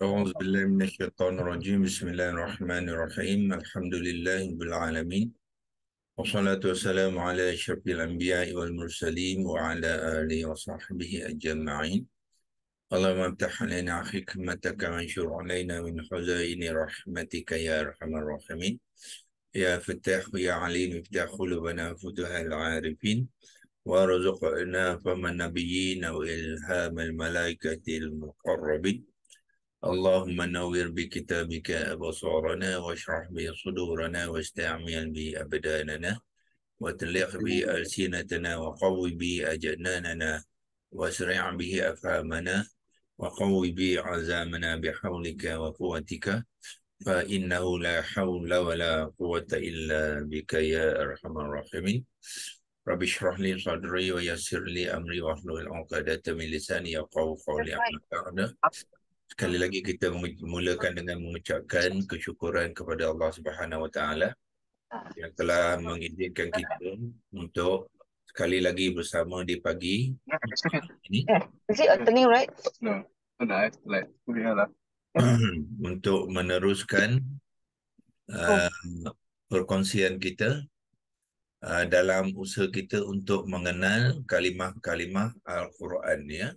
أعوذ بالله من الشيطان الرجيم بسم الله الرحمن الرحيم الحمد لله رب العالمين والصلاة والسلام على أشرف الأنبياء والمرسلين وعلى آله وصحبه أجمعين اللهم افتح علينا حكمتك وانشر علينا من خزائن رحمتك يا أرحم الراحمين يا فتاح يا عليم افتح قلوبنا فتح العارفين وارزقنا فم النبيين وإلهام الملائكة المقربين اللهم نور بكتابك أبصارنا واشرح به صدورنا واستعمل به أبداننا وتلق به ألسنتنا وقوي به أجناننا واسرع به أفهامنا وقوي به عزامنا بحولك وقوتك فإنه لا حول ولا قوة إلا بك يا أرحم الراحمين رب اشرح لي صدري ويسر لي أمري واحلل العقدة من لساني يقوى قولي أحمد Sekali lagi kita memulakan dengan mengucapkan kesyukuran kepada Allah Subhanahu Wa Taala yang telah mengizinkan kita untuk sekali lagi bersama di pagi ini. Is it opening right? No, no, it's like untuk meneruskan oh. uh, perkongsian kita uh, dalam usaha kita untuk mengenal kalimah-kalimah Al-Quran ya.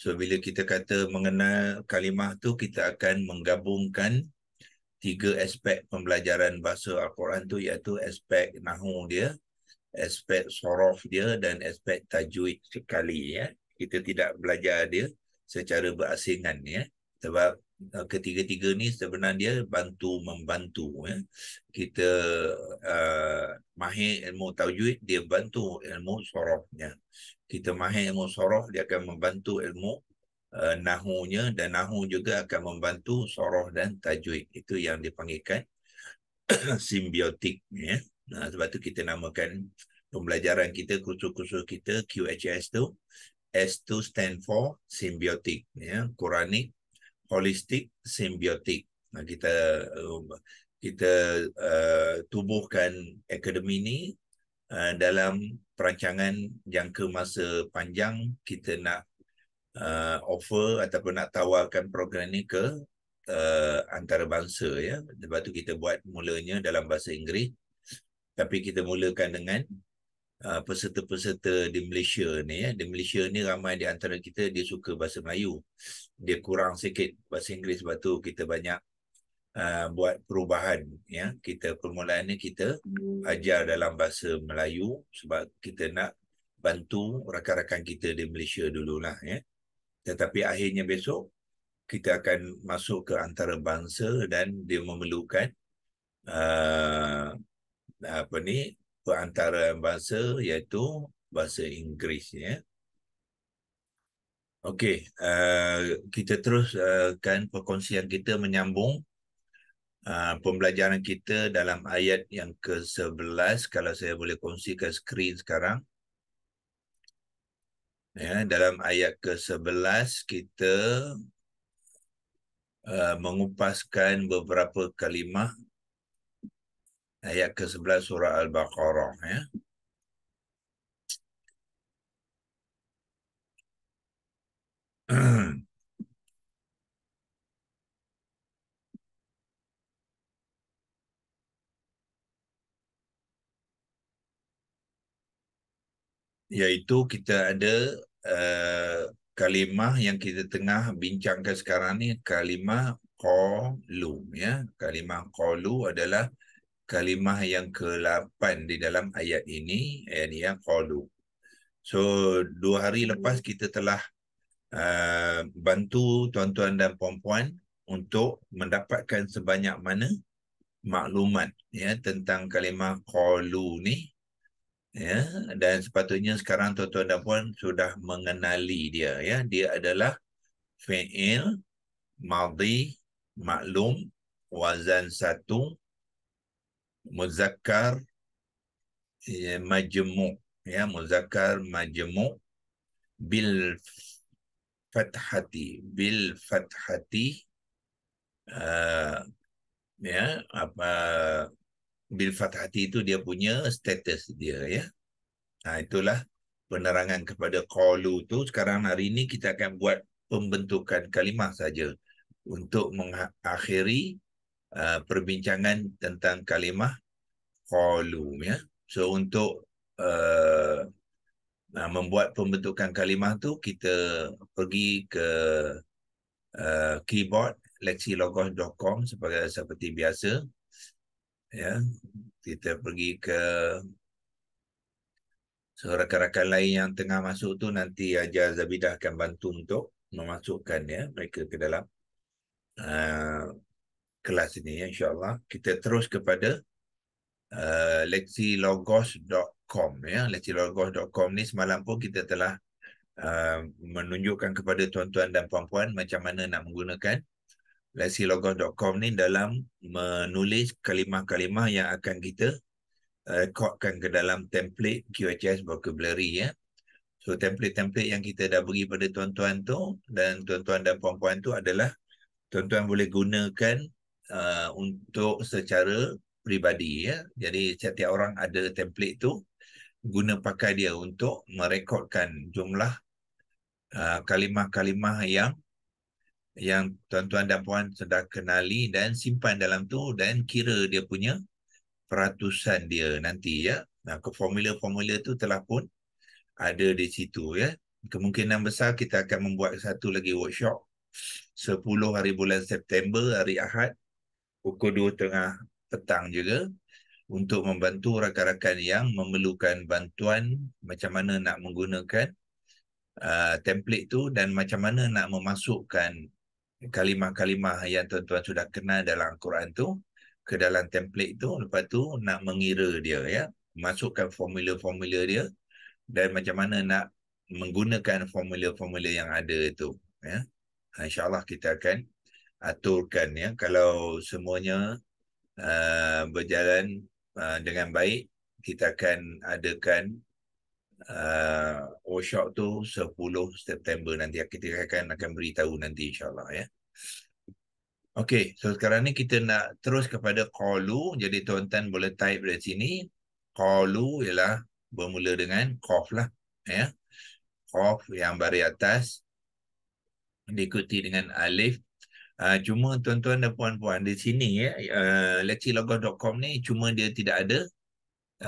So bila kita kata mengenal kalimah tu kita akan menggabungkan tiga aspek pembelajaran bahasa Al-Quran tu iaitu aspek nahu dia, aspek sorof dia dan aspek tajwid sekali ya. Kita tidak belajar dia secara berasingan ya. Sebab Eh, ketiga-tiga ni sebenarnya dia bantu membantu ya. Kita uh, mahir ilmu tajwid dia bantu ilmu sorofnya. Kita mahir ilmu sorof dia akan membantu ilmu uh, nahunya dan nahu juga akan membantu sorof dan tajwid. Itu yang dipanggilkan simbiotik ya. Nah, sebab tu kita namakan pembelajaran kita kursus-kursus kita QHS tu S 2 stand for simbiotik, ya Quranic holistik simbiotik. Nah, kita um, kita uh, tubuhkan akademi ini uh, dalam perancangan jangka masa panjang kita nak uh, offer ataupun nak tawarkan program ini ke uh, antarabangsa ya. Lepas tu kita buat mulanya dalam bahasa Inggeris. Tapi kita mulakan dengan Uh, peserta-peserta di Malaysia ni ya. Di Malaysia ni ramai di antara kita dia suka bahasa Melayu. Dia kurang sikit bahasa Inggeris sebab tu kita banyak uh, buat perubahan ya. Kita permulaan ni kita ajar dalam bahasa Melayu sebab kita nak bantu rakan-rakan kita di Malaysia dululah ya. Tetapi akhirnya besok kita akan masuk ke antara bangsa dan dia memerlukan uh, apa ni antara bahasa iaitu bahasa Inggeris ya. Okey, uh, kita teruskan eh, perkongsian kita menyambung uh, pembelajaran kita dalam ayat yang ke-11 kalau saya boleh kongsikan skrin sekarang. Ya, dalam ayat ke-11 kita uh, mengupaskan beberapa kalimah ayat ke-11 surah Al-Baqarah ya. Yaitu kita ada uh, kalimah yang kita tengah bincangkan sekarang ni kalimah qalum ya kalimah qalu adalah kalimah yang ke-8 di dalam ayat ini ayat yang qalu so dua hari hmm. lepas kita telah uh, bantu tuan-tuan dan puan-puan untuk mendapatkan sebanyak mana maklumat ya tentang kalimah qalu ni ya dan sepatutnya sekarang tuan-tuan dan puan sudah mengenali dia ya dia adalah fi'il madhi maklum wazan satu muzakkar ya, majmu ya muzakkar majmu bil fathati bil fathati uh, ya apa bil fathati itu dia punya status dia ya nah ha, itulah penerangan kepada qalu tu sekarang hari ini kita akan buat pembentukan kalimah saja untuk mengakhiri Uh, perbincangan tentang kalimah qalu ya. So untuk uh, uh, membuat pembentukan kalimah tu kita pergi ke uh, keyboard lexilogos.com sebagai seperti biasa. Ya, kita pergi ke so rakan-rakan lain yang tengah masuk tu nanti ajar Zabidah akan bantu untuk memasukkan ya mereka ke dalam uh, kelas ini ya, insyaAllah. Kita terus kepada uh, leksilogos.com. Ya. Leksilogos.com ni semalam pun kita telah uh, menunjukkan kepada tuan-tuan dan puan-puan macam mana nak menggunakan leksilogos.com ni dalam menulis kalimah-kalimah yang akan kita uh, rekodkan ke dalam template QHS vocabulary ya. So template-template yang kita dah bagi pada tuan-tuan tu dan tuan-tuan dan puan-puan tu adalah tuan-tuan boleh gunakan Uh, untuk secara pribadi ya. Jadi setiap orang ada template tu guna pakai dia untuk merekodkan jumlah uh, kalimah-kalimah yang yang tuan-tuan dan puan sudah kenali dan simpan dalam tu dan kira dia punya peratusan dia nanti ya. Nah, formula-formula tu telah pun ada di situ ya. Kemungkinan besar kita akan membuat satu lagi workshop 10 hari bulan September hari Ahad pukul 2 tengah petang juga untuk membantu rakan-rakan yang memerlukan bantuan macam mana nak menggunakan uh, template tu dan macam mana nak memasukkan kalimah-kalimah yang tuan-tuan sudah kenal dalam quran tu ke dalam template tu lepas tu nak mengira dia ya masukkan formula-formula dia dan macam mana nak menggunakan formula-formula yang ada itu ya ha, insyaallah kita akan aturkan ya kalau semuanya uh, berjalan uh, dengan baik kita akan adakan uh, workshop tu 10 September nanti kita akan akan beritahu nanti insyaallah ya Okey, so sekarang ni kita nak terus kepada qalu. Jadi tuan-tuan boleh type dari sini. Qalu ialah bermula dengan qaf lah. Ya. Qaf yang baris atas diikuti dengan alif Ah, cuma tuan-tuan dan puan-puan di sini ya uh, eh, lecilogos.com ni cuma dia tidak ada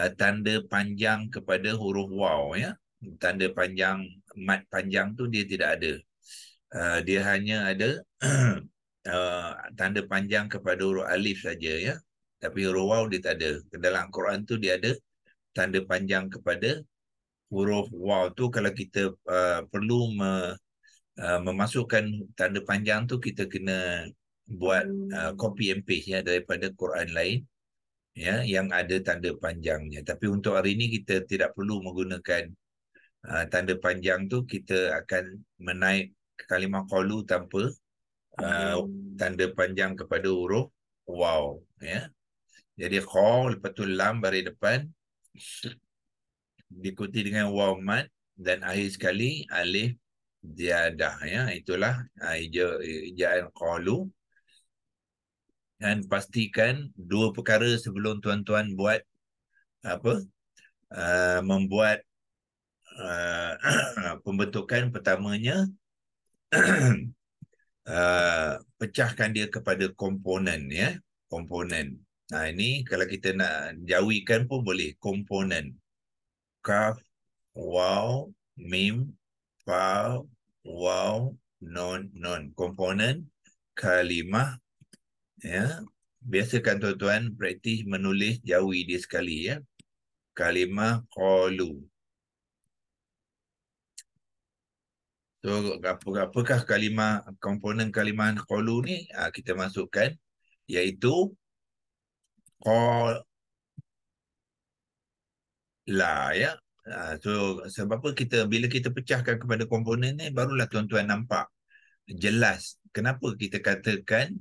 uh, tanda panjang kepada huruf wow ya tanda panjang mat panjang tu dia tidak ada uh, dia hanya ada uh, tanda panjang kepada huruf alif saja ya tapi huruf wow dia tak ada dalam Quran tu dia ada tanda panjang kepada huruf wow tu kalau kita uh, perlu me, Ah, memasukkan tanda panjang tu kita kena buat uh, copy and paste ya daripada Quran lain ya yang ada tanda panjangnya tapi untuk hari ini kita tidak perlu menggunakan uh, tanda panjang tu kita akan menaik kalimah qalu tanpa uh, tanda panjang kepada huruf wow ya jadi qal lepas tu lam bari depan diikuti dengan waw mad dan akhir sekali alif ziyadah ya itulah ah, ijaan eh, qalu dan pastikan dua perkara sebelum tuan-tuan buat apa uh, membuat uh, pembentukan pertamanya uh, pecahkan dia kepada komponen ya komponen nah ini kalau kita nak jauhikan pun boleh komponen kaf waw mim fa wow non non komponen kalimah ya biasakan tuan-tuan praktis menulis jawi dia sekali ya kalimah qalu So, apakah kalimah, komponen kalimah qalu ni? Ha, kita masukkan iaitu qala ya so ha, sebab apa kita bila kita pecahkan kepada komponen ni barulah tuan-tuan nampak jelas kenapa kita katakan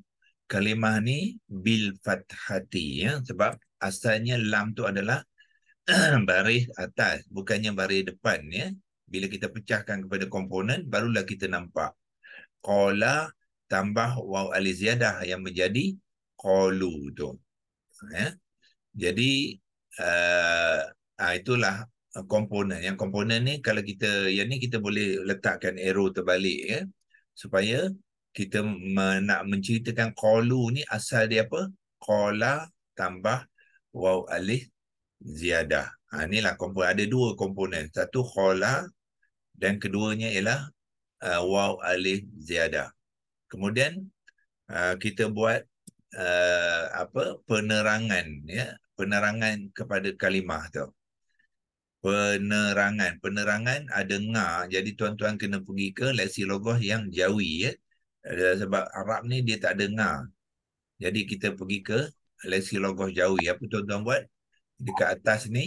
kalimah ni bil fathati ya sebab asalnya lam tu adalah baris atas bukannya baris depan ya bila kita pecahkan kepada komponen barulah kita nampak qala tambah waw aliziadah yang menjadi qalu tu ya jadi uh, itulah Eh, komponen. Yang komponen ni kalau kita yang ni kita boleh letakkan arrow terbalik ya. Supaya kita nak menceritakan qalu ni asal dia apa? Qala tambah waw alif ziyadah. Ha inilah komponen ada dua komponen. Satu qala dan keduanya ialah uh, waw alif ziyadah. Kemudian uh, kita buat uh, apa penerangan ya penerangan kepada kalimah tu penerangan. Penerangan ada nga. Jadi tuan-tuan kena pergi ke leksi logos yang jawi. Ya? Eh, sebab Arab ni dia tak dengar. Jadi kita pergi ke leksi logos jawi. Apa tuan-tuan buat? Dekat atas ni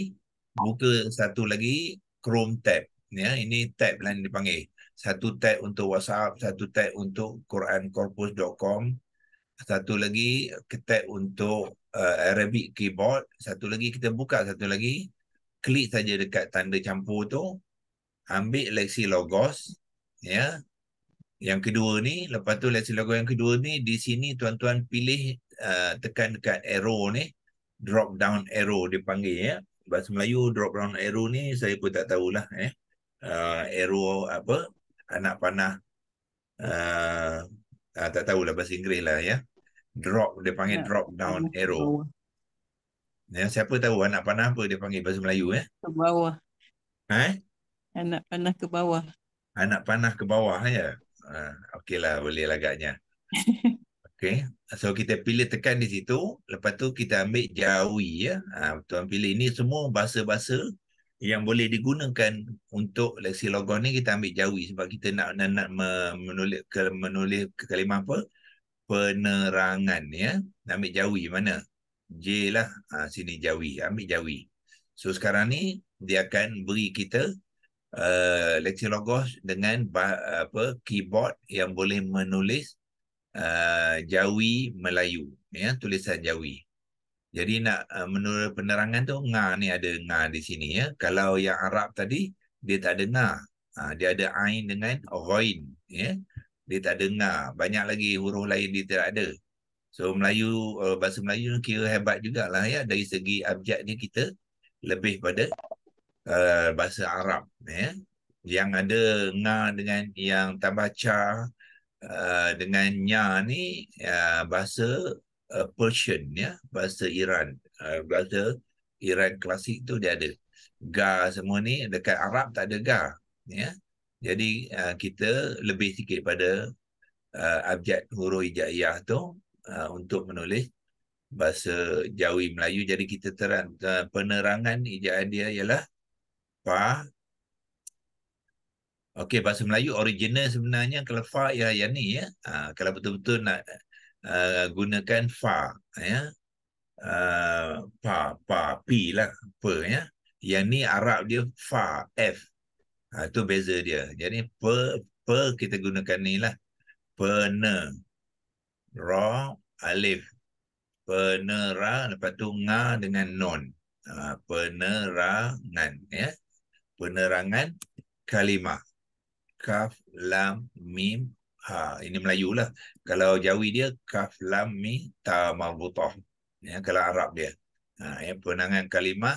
buka satu lagi Chrome tab. Ya, ini tab lain dipanggil. Satu tab untuk WhatsApp, satu tab untuk QuranCorpus.com. Satu lagi tab untuk uh, Arabic keyboard. Satu lagi kita buka satu lagi klik saja dekat tanda campur tu ambil leksi logos ya yang kedua ni lepas tu leksi logos yang kedua ni di sini tuan-tuan pilih uh, tekan dekat arrow ni drop down arrow dipanggil ya bahasa Melayu drop down arrow ni saya pun tak tahulah eh uh, arrow apa anak panah uh, uh, tak tahulah bahasa Inggeris lah ya drop dia panggil ya, drop down arrow Ya, siapa tahu anak panah apa dia panggil bahasa Melayu eh? Ke bawah. Ha? Anak panah ke bawah. Anak panah ke bawah ya. Ha, okeylah boleh lagaknya. Lah okey. So kita pilih tekan di situ, lepas tu kita ambil jawi ya. Ha, tuan pilih ini semua bahasa-bahasa yang boleh digunakan untuk leksi logon ni kita ambil jawi sebab kita nak nak, nak menulis menulis kalimah apa? penerangan ya. Nak ambil jawi mana? J lah. Ha, sini Jawi. Ambil Jawi. So sekarang ni dia akan beri kita uh, lecture logos dengan apa keyboard yang boleh menulis uh, Jawi Melayu. Ya, tulisan Jawi. Jadi nak uh, menurut penerangan tu, Nga ni ada Nga di sini. ya. Kalau yang Arab tadi, dia tak ada Nga. Ha, dia ada Ain dengan Ghoin. Ya. Dia tak ada Nga. Banyak lagi huruf lain dia tak ada. So Melayu, uh, bahasa Melayu kira hebat jugalah ya. Dari segi abjad ni kita lebih pada uh, bahasa Arab. Ya. Yang ada nga dengan yang tambah ca uh, dengan nya ni uh, bahasa uh, Persian ya. Bahasa Iran. Uh, bahasa Iran klasik tu dia ada. Ga semua ni dekat Arab tak ada ga. Ya. Jadi uh, kita lebih sikit pada uh, abjad huruf hijaiyah tu Uh, untuk menulis bahasa Jawi Melayu. Jadi kita terang uh, penerangan ijaan dia ialah fa. Okey bahasa Melayu original sebenarnya kalau fa ya yang ni ya. Ha, kalau betul-betul nak uh, gunakan fa ya. Uh, fa pi lah apa ya. Yang ni Arab dia fa f. Ha, ah, itu beza dia. Jadi per per kita gunakan ni lah. Pener ra alif penera lepas tu nga dengan non, ha, penerangan ya penerangan kalimah kaf lam mim ha ini melayu lah. kalau jawi dia kaf lam mi ta marbutah ya kalau arab dia ha ya penerangan kalimah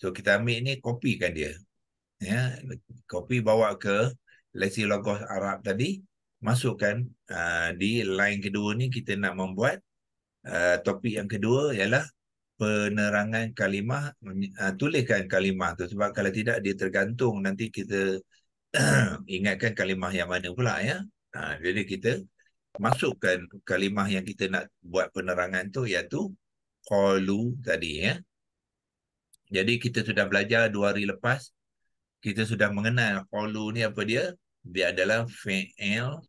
so kita ambil ni copykan dia ya kopi bawa ke lesi logos arab tadi masukkan uh, di line kedua ni kita nak membuat uh, topik yang kedua ialah penerangan kalimah uh, tuliskan kalimah tu sebab kalau tidak dia tergantung nanti kita ingatkan kalimah yang mana pula ya uh, jadi kita masukkan kalimah yang kita nak buat penerangan tu iaitu qalu tadi ya jadi kita sudah belajar dua hari lepas kita sudah mengenal qalu ni apa dia dia adalah fi'il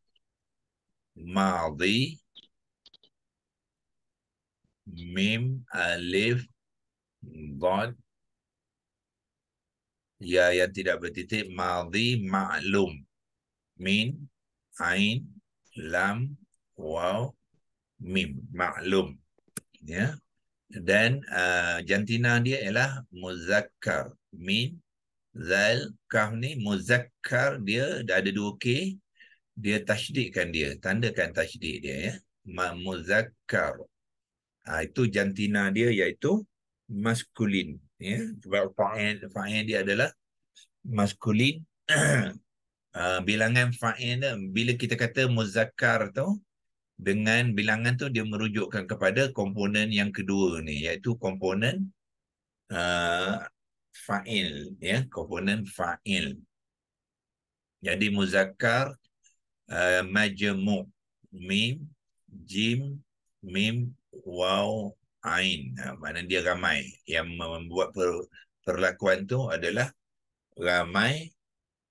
ماضي ميم ألف ضاد يا يا تيدا بتيتي ماضي معلوم مين عين لام واو ميم معلوم يا dan uh, jantina dia ialah muzakkar min zal kah ni muzakkar dia dah ada dua k dia tasydidkan dia tandakan tashdid dia ya Muzakkar ha, itu jantina dia iaitu maskulin ya sebab fa'il fa'il dia adalah maskulin uh, bilangan fa'il bila kita kata muzakkar tu dengan bilangan tu dia merujukkan kepada komponen yang kedua ni iaitu komponen uh, fa'il ya komponen fa'il jadi muzakkar Eh, majmu mim jim mim waw ain eh, mana dia ramai yang membuat per, perlakuan tu adalah ramai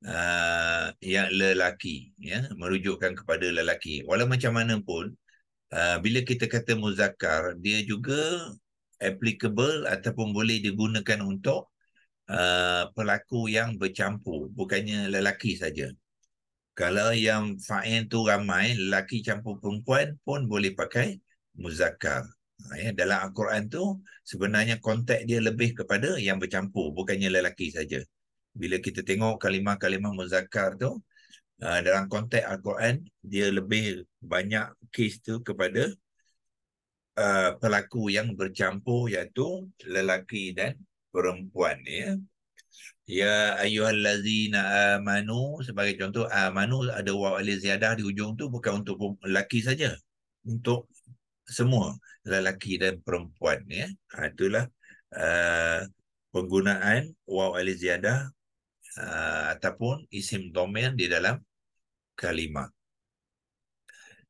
uh, yang lelaki ya merujukkan kepada lelaki walau macam mana pun uh, bila kita kata muzakkar dia juga applicable ataupun boleh digunakan untuk uh, pelaku yang bercampur bukannya lelaki saja kalau yang fa'il tu ramai, lelaki campur perempuan pun boleh pakai muzakar. Ha, ya, dalam Al-Quran tu sebenarnya kontak dia lebih kepada yang bercampur, bukannya lelaki saja. Bila kita tengok kalimah-kalimah muzakar tu, ha, dalam konteks Al-Quran, dia lebih banyak kes tu kepada uh, pelaku yang bercampur iaitu lelaki dan perempuan. Ya. Ya ayuhallazina amanu sebagai contoh amanu ada waw alif ziyadah di hujung tu bukan untuk lelaki saja untuk semua lelaki dan perempuan ya ha, itulah uh, penggunaan waw alif ziyadah uh, ataupun isim domain di dalam kalimah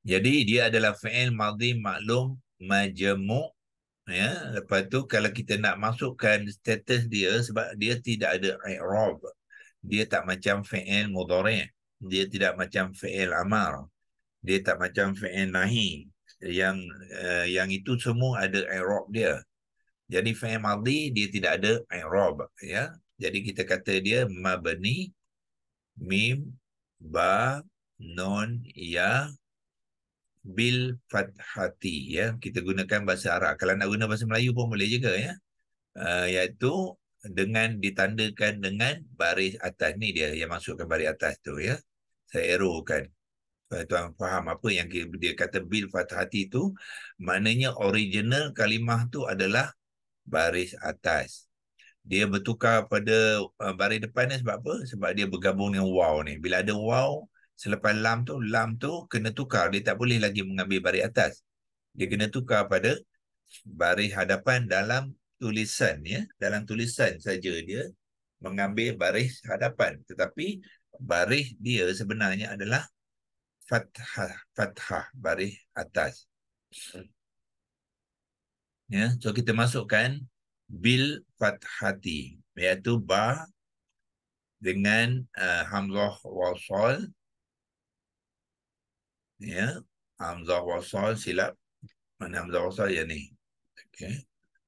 jadi dia adalah fi'il madhi maklum majmu' ya lepas tu kalau kita nak masukkan status dia sebab dia tidak ada i'rab dia tak macam fi'il mudhari dia tidak macam fi'il amar dia tak macam fi'il nahi yang uh, yang itu semua ada i'rab dia jadi fi'il madhi dia tidak ada i'rab ya jadi kita kata dia mabni mim ba non, ya bil fathati ya kita gunakan bahasa Arab kalau nak guna bahasa Melayu pun boleh juga ya uh, iaitu dengan ditandakan dengan baris atas ni dia yang masukkan baris atas tu ya saya arrowkan tuan faham apa yang dia kata bil fathati tu maknanya original kalimah tu adalah baris atas dia bertukar pada uh, baris depan ni sebab apa sebab dia bergabung dengan wow ni bila ada wow selepas lam tu, lam tu kena tukar. Dia tak boleh lagi mengambil baris atas. Dia kena tukar pada baris hadapan dalam tulisan. ya Dalam tulisan saja dia mengambil baris hadapan. Tetapi baris dia sebenarnya adalah fathah, fathah baris atas. Ya, so kita masukkan bil fathati iaitu ba dengan uh, hamzah wasal ya hamzah wasal silap mana hamzah wasal ya ni okey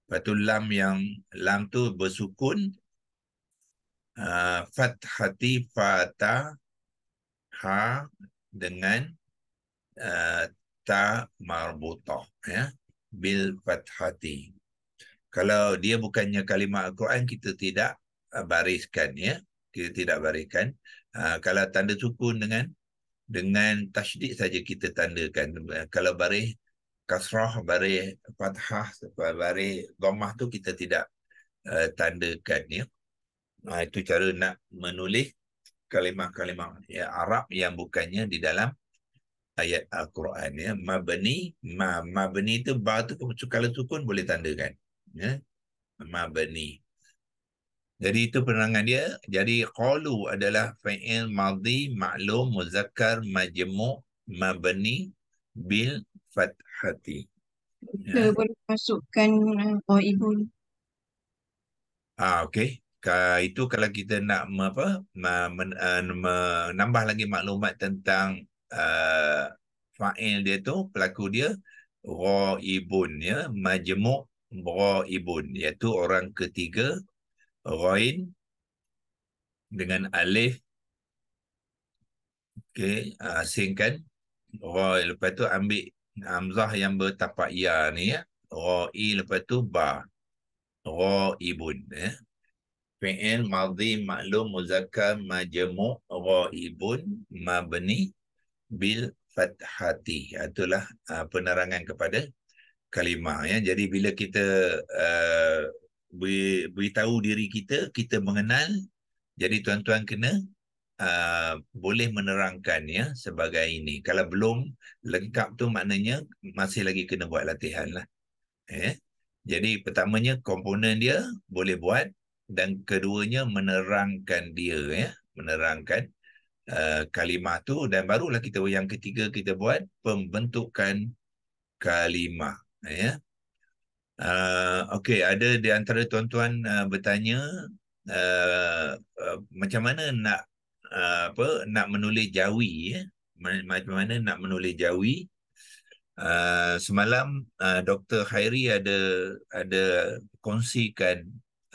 lepas tu lam yang lam tu bersukun uh, fathati fata ha dengan uh, ta marbutah ya bil fathati kalau dia bukannya kalimah al-Quran kita tidak bariskan ya kita tidak bariskan uh, kalau tanda sukun dengan dengan tasydid saja kita tandakan eh, kalau barih kasrah barih fathah barih dhammah tu kita tidak uh, tandakan ya nah, itu cara nak menulis kalimah-kalimah ya, Arab yang bukannya di dalam ayat al-Quran ya mabni ma mabni tu ba tu kalau sukun boleh tandakan ya mabni jadi itu penerangan dia. Jadi qalu adalah fi'il madhi ma'lum muzakkar majmu' mabni bil fathati. Kita ya. boleh masukkan oh ibu. Ah okey. Ka, itu kalau kita nak apa ma, men, uh, eh, menambah lagi maklumat tentang uh, fa'il dia tu pelaku dia ra'ibun ya majmu' ra'ibun iaitu orang ketiga Roin dengan alif. Okey, asingkan. Ah, Roi, lepas tu ambil Hamzah yang bertapak ya ni ya. Roi, lepas tu ba. Roibun. Ya. Fi'il, madhi, maklum, muzakkar majemuk, roibun, mabni, bil, fathati. Ah, itulah uh, penerangan kepada kalimah. Ya. Jadi bila kita uh, beritahu diri kita, kita mengenal. Jadi tuan-tuan kena uh, boleh menerangkan ya sebagai ini. Kalau belum lengkap tu maknanya masih lagi kena buat latihan lah. Eh? Jadi pertamanya komponen dia boleh buat dan keduanya menerangkan dia ya menerangkan uh, kalimah tu dan barulah kita yang ketiga kita buat pembentukan kalimah ya Uh, ah, okay, ada di antara tuan-tuan uh, bertanya uh, uh, macam mana nak uh, apa nak menulis jawi ya? Macam mana nak menulis jawi? Uh, semalam uh, Dr. Khairi ada ada kongsikan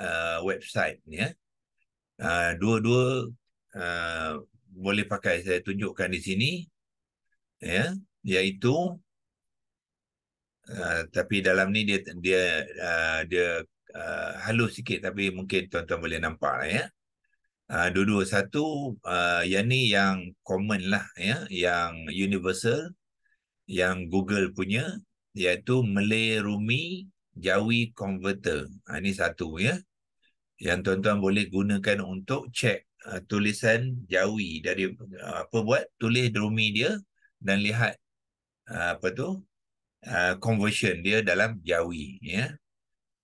uh, website ya. Uh, dua-dua uh, boleh pakai saya tunjukkan di sini. Ya, iaitu Ah, tapi dalam ni dia dia uh, dia uh, halus sikit tapi mungkin tuan-tuan boleh nampak lah ya. Uh, dua-dua satu uh, yang ni yang common lah ya, yang universal yang Google punya iaitu Malay Rumi Jawi Converter. Ha, ini satu ya. Yang tuan-tuan boleh gunakan untuk cek uh, tulisan Jawi dari uh, apa buat tulis Rumi dia dan lihat uh, apa tu Uh, conversion dia dalam jawi ya.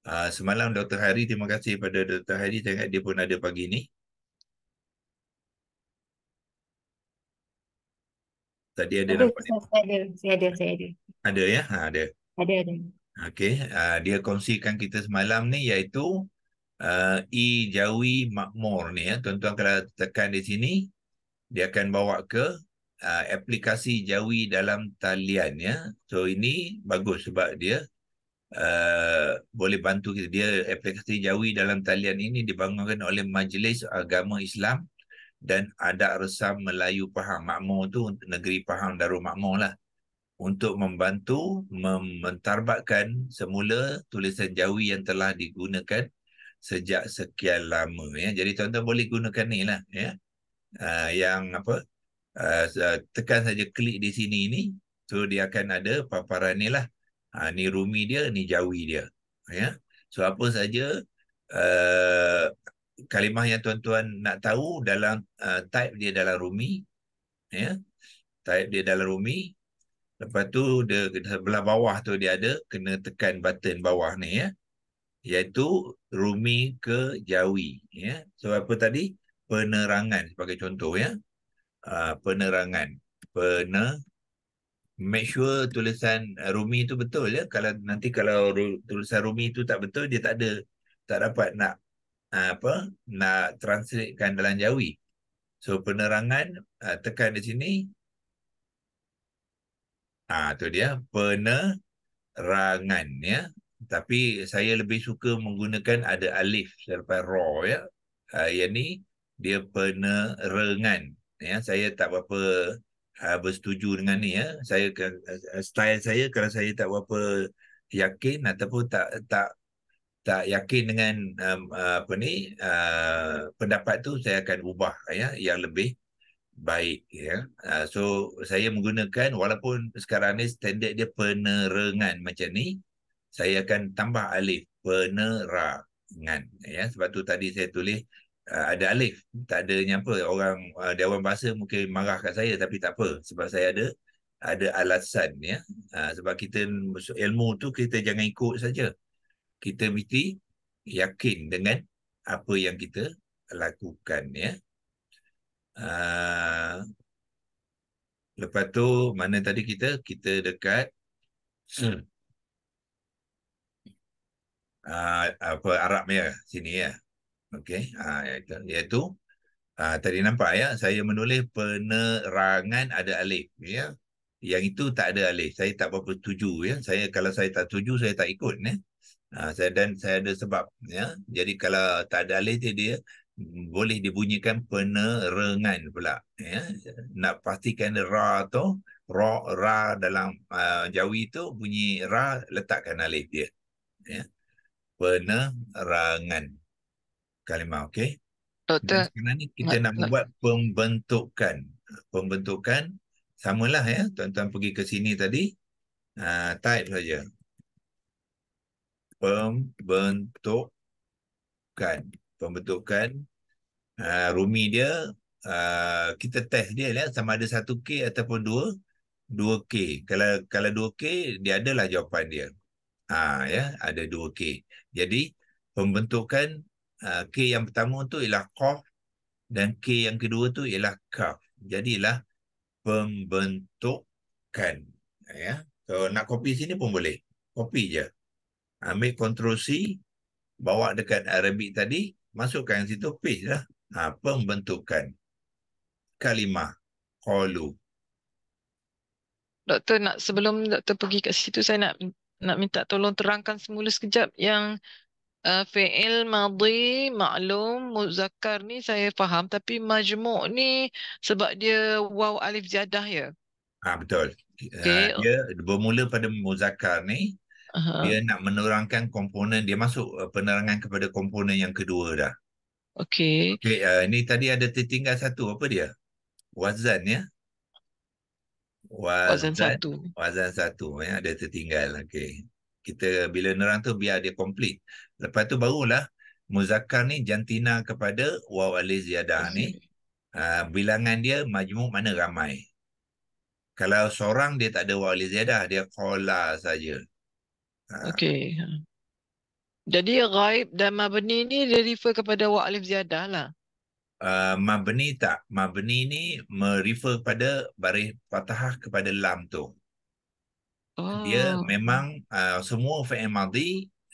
Uh, semalam Dr. Hari terima kasih kepada Dr. Hari tengok dia pun ada pagi ni. Tadi ada Ada, Saya ada, saya ada, saya ada. Ada ya? Ha, ada. Ada, ada. Okey, uh, dia kongsikan kita semalam ni iaitu uh, I e Jawi Makmur ni ya. Tuan-tuan kalau tekan di sini, dia akan bawa ke uh, aplikasi jawi dalam talian ya. So ini bagus sebab dia uh, boleh bantu kita. Dia aplikasi jawi dalam talian ini dibangunkan oleh Majlis Agama Islam dan ada Resam Melayu Pahang. Makmur tu negeri Pahang Darul Makmur lah. Untuk membantu mem- mentarbatkan semula tulisan jawi yang telah digunakan sejak sekian lama ya. Jadi tuan-tuan boleh gunakan ni lah ya. Uh, yang apa Ah, tekan saja klik di sini ni so dia akan ada paparan ni lah ha, ni rumi dia ni jawi dia ya so apa saja uh, kalimah yang tuan-tuan nak tahu dalam uh, type dia dalam rumi ya type dia dalam rumi lepas tu dia sebelah bawah tu dia ada kena tekan button bawah ni ya iaitu rumi ke jawi ya so apa tadi penerangan sebagai contoh ya uh, penerangan. Pener make sure tulisan ah, Rumi tu betul ya. Kalau nanti kalau tulisan Rumi tu tak betul dia tak ada tak dapat nak uh, apa nak translatekan dalam Jawi. So penerangan uh, tekan di sini. Ah uh, tu dia penerangan ya. Tapi saya lebih suka menggunakan ada alif selepas ro ya. Uh, yang ni dia penerangan ya saya tak berapa uh, ah, bersetuju dengan ni ya saya uh, style saya kalau saya tak berapa yakin ataupun tak tak tak yakin dengan um, uh, apa ni uh, pendapat tu saya akan ubah ya yang lebih baik ya uh, so saya menggunakan walaupun sekarang ni standard dia penerangan macam ni saya akan tambah alif penerangan ya sebab tu tadi saya tulis uh, ada alif tak ada nyapa orang uh, dewan bahasa mungkin marah kat saya tapi tak apa sebab saya ada ada alasan ya uh, sebab kita ilmu tu kita jangan ikut saja kita mesti yakin dengan apa yang kita lakukan ya uh, lepas tu mana tadi kita kita dekat hmm. Uh, apa Arab ya sini ya Okey, ha, iaitu ha, tadi nampak ya saya menulis penerangan ada alif ya. Yang itu tak ada alif. Saya tak berapa setuju ya. Saya kalau saya tak setuju saya tak ikut ya. Ha, saya dan saya ada sebab ya. Jadi kalau tak ada alif dia, dia boleh dibunyikan penerangan pula ya. Nak pastikan ra tu ra ra dalam uh, jawi tu bunyi ra letakkan alif dia ya. Penerangan kalimah okey doktor sekarang ni kita nak buat pembentukan pembentukan samalah ya tuan-tuan pergi ke sini tadi uh, type saja pembentukan pembentukan uh, rumi dia uh, kita test dia lah sama ada 1k ataupun 2 2K. Kalau kalau 2K, dia adalah jawapan dia. Ha, ya, Ada 2K. Jadi, pembentukan uh, K yang pertama tu ialah Qaf dan K yang kedua tu ialah Kaf. Jadilah pembentukan. Ya. Kalau nak copy sini pun boleh. Copy je. Ambil Ctrl C, bawa dekat Arabic tadi, masukkan situ paste lah. Ha, pembentukan. Kalimah. Qalu. Doktor nak sebelum doktor pergi kat situ saya nak nak minta tolong terangkan semula sekejap yang uh, fi'il madhi maklum muzakkar ni saya faham tapi majmuk ni sebab dia waw alif jadah ya. Ah ha, betul. Okay. Ha, eh, dia bermula pada muzakkar ni uh-huh. dia nak menerangkan komponen dia masuk eh, penerangan kepada komponen yang kedua dah. Okey. Okey uh, ni tadi ada tertinggal satu apa dia? Wazan ya. Wazan, wazan satu. Wazan satu ya ada tertinggal okey kita bila nerang tu biar dia complete. Lepas tu barulah muzakkar ni jantina kepada waw alif ziyadah ni. Uh, bilangan dia majmuk mana ramai. Kalau seorang dia tak ada waw alif ziyadah, dia qala lah saja. Uh. Okey. Ha. Jadi ghaib dan mabni ni dia refer kepada waw alif ziyadah lah. Uh, mabni tak. Mabni ni merefer pada baris fathah kepada lam tu dia oh. memang uh, semua fi'il madhi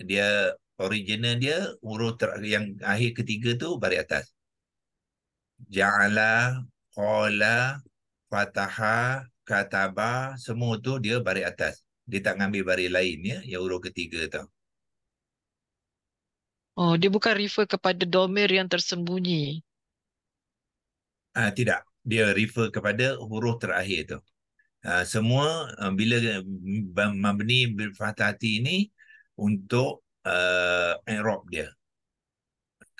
dia original dia huruf ter- yang akhir ketiga tu bari atas. Ja'ala, qala, fataha, kataba, semua tu dia bari atas. Dia tak ambil bari lain ya, yang huruf ketiga tu. Oh, dia bukan refer kepada domir yang tersembunyi. Ah tidak. Dia refer kepada huruf terakhir tu. Ah, semua uh, bila ah, membeli fatah hati ini untuk uh, Arab dia.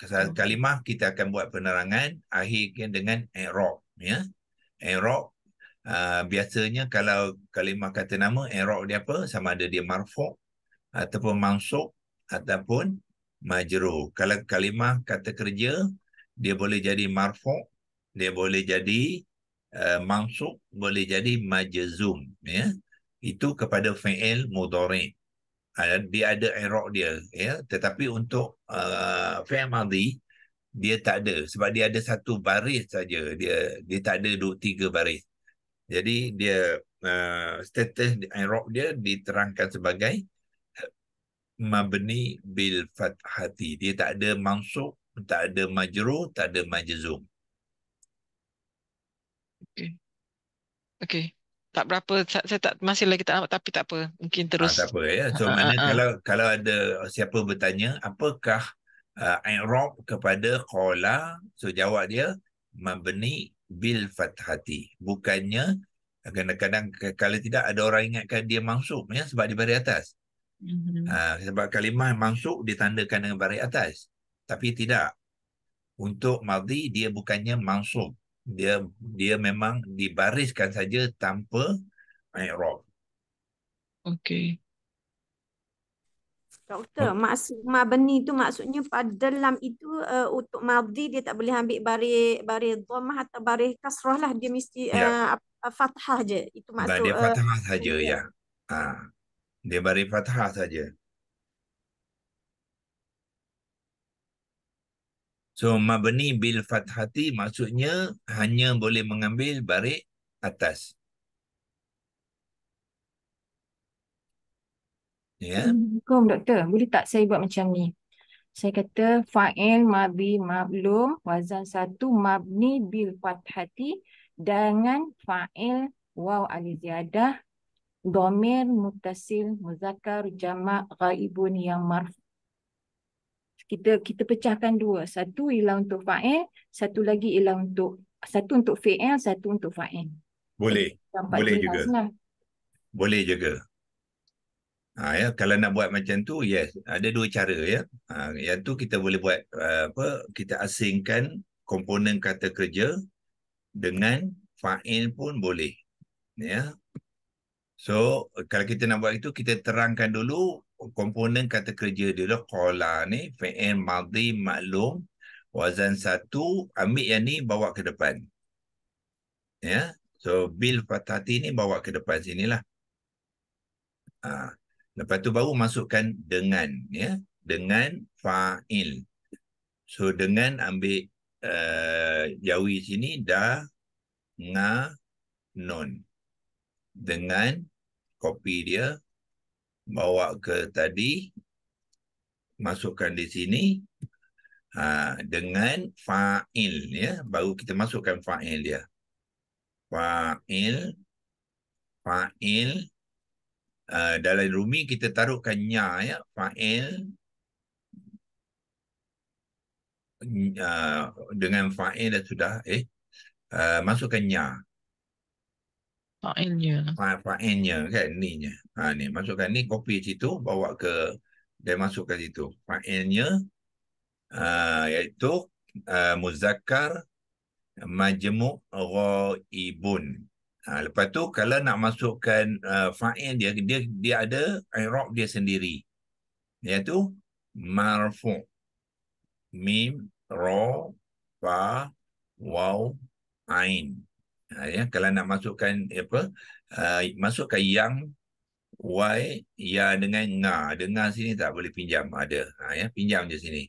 Kesal hmm. kalimah kita akan buat penerangan akhirnya dengan Arab. Ya. Arab uh, biasanya kalau kalimah kata nama erok dia apa? Sama ada dia marfuk ataupun mansuk ataupun majruh. Kalau kalimah kata kerja dia boleh jadi marfok, dia boleh jadi Eh, mansuk boleh jadi majazum ya itu kepada fi'il mudhari eh, dia ada i'rab dia ya tetapi untuk uh, fi'il madhi dia tak ada sebab dia ada satu baris saja dia dia tak ada dua tiga baris jadi dia uh, status i'rab dia diterangkan sebagai mabni bil fathati dia tak ada mansuk tak ada majru, tak ada majzum Okey, okey. Tak berapa saya tak masih lagi tak tapi tak apa. Mungkin ah, terus. Ah, tak apa ya. So ah, mana ah, ah, kalau ah. kalau ada siapa bertanya apakah i'rab uh, kepada qala so jawab dia mabni bil fathati. Bukannya kadang-kadang kalau tidak ada orang ingatkan dia mansub ya sebab di bari atas. Mm-hmm. Uh, sebab kalimah mansub ditandakan dengan bari atas. Tapi tidak. Untuk madhi dia bukannya mansub dia dia memang dibariskan saja tanpa i'rab. Okey. Doktor, ha. Hmm. maksud mabni tu maksudnya pada dalam itu uh, untuk madhi dia tak boleh ambil baris baris dhammah atau baris kasrah lah dia mesti ya. uh, fathah je. Itu maksud. Baris fathah saja uh, ya. ya. Ha. Dia baris fathah saja. Okey. So mabni bil fathati maksudnya hanya boleh mengambil barik atas. Ya. Assalamualaikum hmm, doktor. Boleh tak saya buat macam ni? Saya kata fa'il mabi mablum wazan satu mabni bil fathati dengan fa'il waw alif ziyadah domir mutasil muzakkar jamak ghaibun yang marfu kita kita pecahkan dua. Satu ialah untuk fa'il, satu lagi ialah untuk satu untuk fa'il, satu untuk fa'il. Boleh. Jadi, Boleh juga. Lah. Boleh juga. Ha, ya. Kalau nak buat macam tu, yes. Ada dua cara, ya. Ha, yang tu kita boleh buat, uh, apa, kita asingkan komponen kata kerja dengan fa'il pun boleh. Ya. So, kalau kita nak buat itu, kita terangkan dulu komponen kata kerja dia lah qala ni fi'il madhi maklum wazan satu ambil yang ni bawa ke depan ya so bil fatati ni bawa ke depan sinilah ha. lepas tu baru masukkan dengan ya dengan fa'il so dengan ambil uh, jawi sini da nga non dengan kopi dia bawa ke tadi masukkan di sini ha, dengan fa'il ya baru kita masukkan fa'il dia ya. fa'il fa'il uh, dalam rumi kita taruhkan nya ya fa'il uh, dengan fa'il dah sudah eh uh, masukkan nya Fa'ilnya. Fa fa'ilnya kan ni nya. Ha ni masukkan ni copy situ bawa ke dia masukkan situ. Fa'ilnya uh, ha, iaitu uh, muzakkar majmu' ghaibun. Ha, lepas tu kalau nak masukkan uh, ha, fa'il dia dia dia ada i'rab dia sendiri. Iaitu marfu' mim ra fa waw ain. Ha, ya kalau nak masukkan apa uh, masukkan yang y ya dengan nga dengar sini tak boleh pinjam ada ha, ya pinjam je sini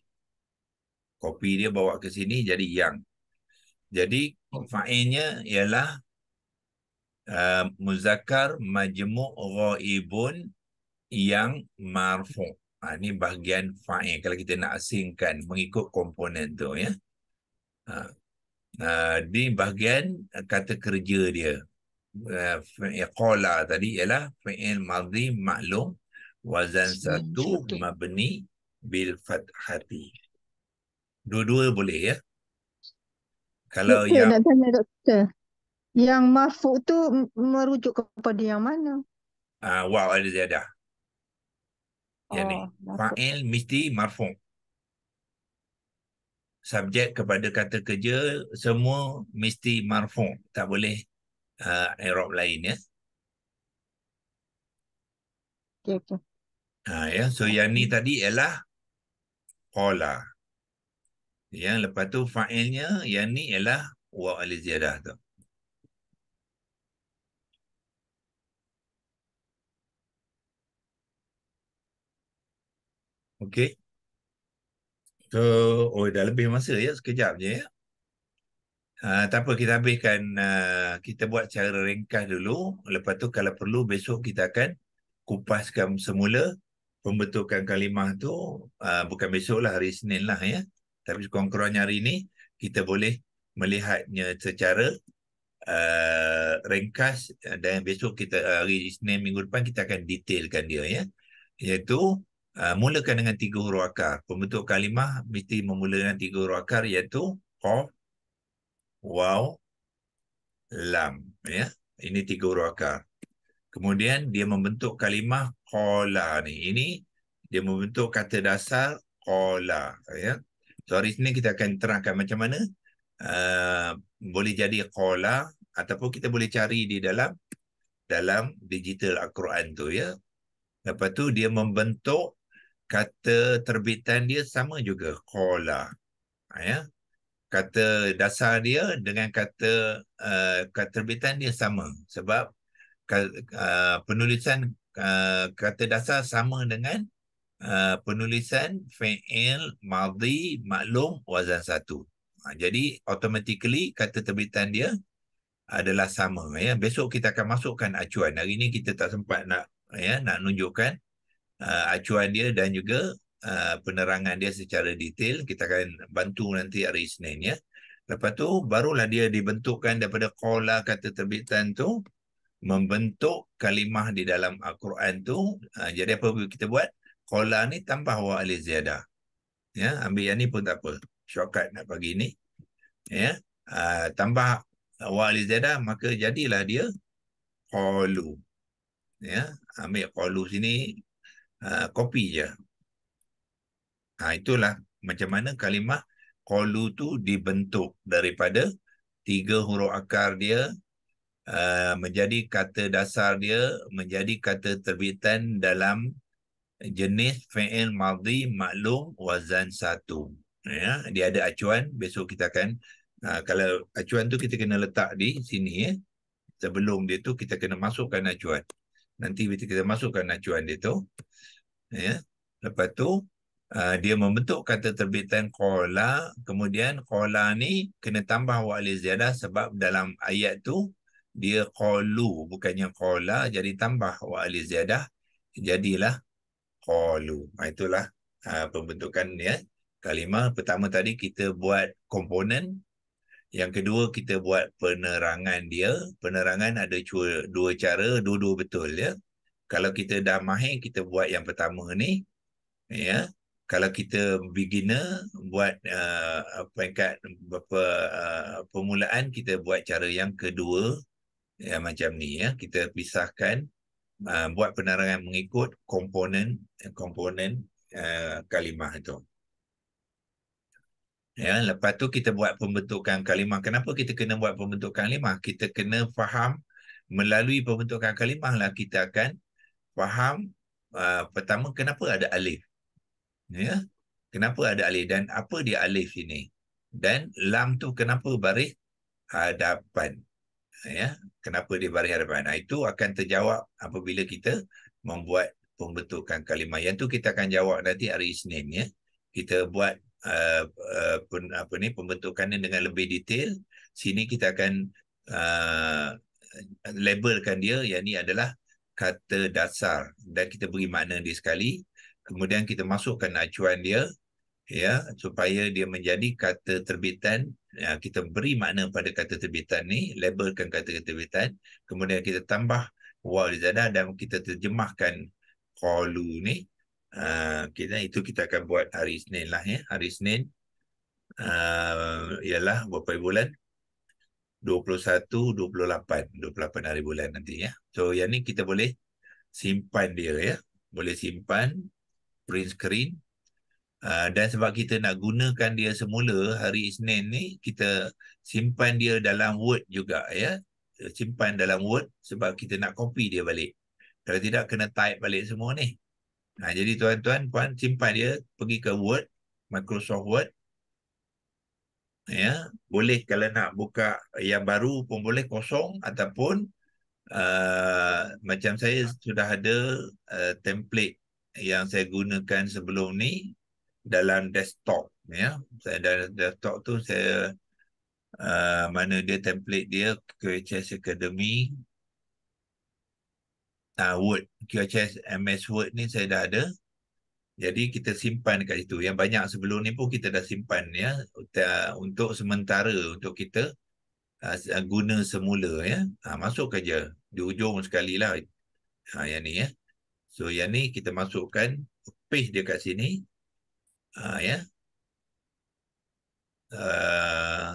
kopi dia bawa ke sini jadi yang jadi fa'ilnya ialah uh, muzakkar majmuk ghaibun yang marfu ha, ini bahagian fa'il kalau kita nak asingkan mengikut komponen tu ya ha, Uh, bahagian ah, kata kerja dia. Iqala ah, tadi ialah fi'il madhi maklum wazan satu mabni bil fathati. Dua-dua boleh ya. Kalau Doktor, yang nak tanya doktor. Yang marfu tu merujuk kepada yang mana? Ah uh, wow, ada ziyadah Yani oh, fa'il mesti marfu' subjek kepada kata kerja semua mesti marfu tak boleh uh, i'rab lain ya okey Ah ya so yang ni tadi ialah qala yang lepas tu failnya yang ni ialah wa al ziyadah tu okey So, oh dah lebih masa ya sekejap je ya. Uh, tak apa kita habiskan uh, kita buat cara ringkas dulu lepas tu kalau perlu besok kita akan kupaskan semula pembentukan kalimah tu uh, bukan besok lah hari Senin lah ya. Tapi sekurang-kurangnya hari ni kita boleh melihatnya secara uh, ringkas dan besok kita hari Senin minggu depan kita akan detailkan dia ya. Iaitu Ah, mulakan dengan tiga huruf akar. Pembentuk kalimah mesti memulakan dengan tiga huruf akar iaitu qaf, waw, lam. Ya, ini tiga huruf akar. Kemudian dia membentuk kalimah qala ni. Ini dia membentuk kata dasar qala. Ya. So hari ini kita akan terangkan macam mana uh, boleh jadi qala ataupun kita boleh cari di dalam dalam digital Al-Quran tu ya. Lepas tu dia membentuk kata terbitan dia sama juga kola ah, ya kata dasar dia dengan kata uh, kata terbitan dia sama sebab uh, penulisan uh, kata dasar sama dengan uh, penulisan fa'il madhi maklum wazan satu ah, jadi automatically kata terbitan dia adalah sama ya besok kita akan masukkan acuan hari ini kita tak sempat nak ya nak nunjukkan uh, acuan dia dan juga uh, penerangan dia secara detail kita akan bantu nanti hari Isnin ya. Lepas tu barulah dia dibentukkan daripada qola kata terbitan tu membentuk kalimah di dalam al-Quran tu. Uh, jadi apa kita buat? Qola ni tambah wa alif ziyadah. Ya, ambil yang ni pun tak apa. Shortcut nak pagi ni. Ya, uh, tambah wa alif ziyadah maka jadilah dia qalu. Ya, ambil qalu sini Ah, kopi je. Ha, itulah macam mana kalimah qalu tu dibentuk daripada tiga huruf akar dia uh, menjadi kata dasar dia menjadi kata terbitan dalam jenis fi'il madhi maklum wazan satu ya dia ada acuan besok kita akan uh, kalau acuan tu kita kena letak di sini ya sebelum dia tu kita kena masukkan acuan nanti bila kita masukkan acuan dia tu ya lepas tu uh, dia membentuk kata terbitan qala kemudian qala ni kena tambah wa alif ziyadah sebab dalam ayat tu dia qalu bukannya qala jadi tambah wa alif ziyadah jadilah qalu ha, itulah ha, pembentukan ya kalimah pertama tadi kita buat komponen yang kedua kita buat penerangan dia penerangan ada dua cara dua-dua betul ya kalau kita dah mahir kita buat yang pertama ni ya kalau kita beginner buat uh, peringkat beberapa uh, permulaan kita buat cara yang kedua ya macam ni ya kita pisahkan uh, buat penerangan mengikut komponen komponen uh, kalimah itu ya lepas tu kita buat pembentukan kalimah kenapa kita kena buat pembentukan kalimah kita kena faham melalui pembentukan kalimah lah kita akan faham uh, pertama kenapa ada alif. Ya. Kenapa ada alif dan apa dia alif ini? Dan lam tu kenapa baris hadapan? Ya, kenapa dia baris hadapan? Nah, itu akan terjawab apabila kita membuat pembentukan kalimah. Yang tu kita akan jawab nanti hari Isnin ya. Kita buat uh, uh, pen, apa ni pembentukannya dengan lebih detail. Sini kita akan uh, labelkan dia yang ni adalah kata dasar dan kita beri makna dia sekali kemudian kita masukkan acuan dia ya supaya dia menjadi kata terbitan ya, kita beri makna pada kata terbitan ni labelkan kata terbitan kemudian kita tambah wal izadah dan kita terjemahkan qalu ni uh, ah, kita itu kita akan buat hari Isnin lah ya hari Isnin uh, ialah berapa bulan 21, 28. 28 hari bulan nanti ya. So yang ni kita boleh simpan dia ya. Boleh simpan, print screen. Uh, dan sebab kita nak gunakan dia semula hari Isnin ni, kita simpan dia dalam Word juga ya. Simpan dalam Word sebab kita nak copy dia balik. Kalau tidak kena type balik semua ni. Nah, jadi tuan-tuan puan simpan dia pergi ke Word, Microsoft Word ya boleh kalau nak buka yang baru pun boleh kosong ataupun uh, macam saya sudah ada uh, template yang saya gunakan sebelum ni dalam desktop ya saya dalam desktop tu saya uh, mana dia template dia QHS Academy uh, Word QHS MS Word ni saya dah ada jadi kita simpan kat situ. Yang banyak sebelum ni pun kita dah simpan ya untuk sementara untuk kita uh, guna semula ya. Ha, ah, masukkan je di hujung sekali lah. Ha, yang ni ya. So yang ni kita masukkan page dia kat sini. Ha, ya. Uh,